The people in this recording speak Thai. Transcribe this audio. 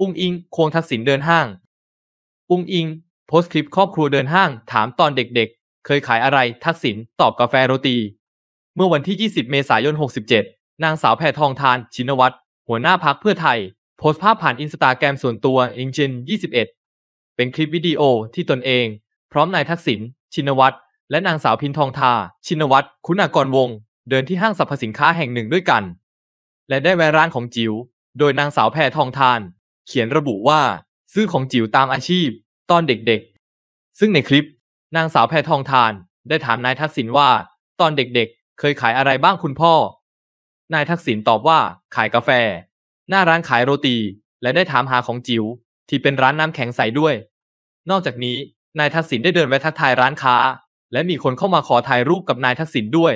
อุ้งอิงควงทักษิณเดินห้างอุ้งอิง โพสต์คลิปครอบครัวเดินห้างถามตอนเด็กๆ เคยขายอะไรทักษิณตอบกาแฟโรตี เมื่อวันที่ 20 เมษายน 67 นางสาวแพทองทาน ชินวัตร หัวหน้าพักเพื่อไทย โพสต์ภาพผ่านอินสตาแกรมส่วนตัวอิงเจน 21 เป็นคลิปวิดีโอที่ตนเอง พร้อมนายทักษิณ ชินวัตร และนางสาวพินทองทา ชินวัตร คุณากรวง เดินที่ห้างสรรพสินค้าแห่งหนึ่งด้วยกัน และได้แวะร้านของจิ๋ว โดยนางสาวแพทองทานเขียนระบุว่าซื้อของจิ๋วตามอาชีพ ตอนเด็กๆ ซึ่งในคลิปนางสาวแพทองทาน ได้ถามนายทักษิณว่า ตอนเด็กๆ เคยขายอะไรบ้างคุณพ่อ นายทักษิณตอบว่า ขายกาแฟ หน้าร้านขายโรตี และได้ถามหาของจิ๋วที่เป็นร้านน้ำแข็งใสด้วย นอกจากนี้นายทักษิณได้เดินไปทักทายร้านค้า และมีคนเข้ามาขอถ่ายรูปกับนายทักษิณด้วย